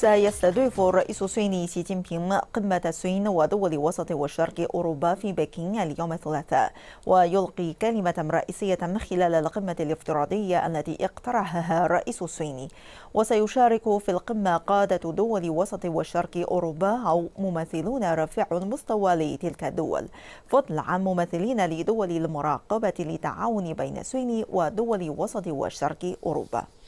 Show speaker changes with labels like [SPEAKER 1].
[SPEAKER 1] سيستضيف الرئيس الصيني سي جين بينغ قمة الصين ودول وسط وشرق أوروبا في بكين اليوم الثلاثاء ويلقي كلمة رئيسية خلال القمة الافتراضية التي اقترحها الرئيس الصيني وسيشارك في القمة قادة دول وسط وشرق أوروبا أو ممثلون رفيع المستوى لتلك الدول فضلا عن ممثلين لدول المراقبة لتعاون بين الصين ودول وسط وشرق أوروبا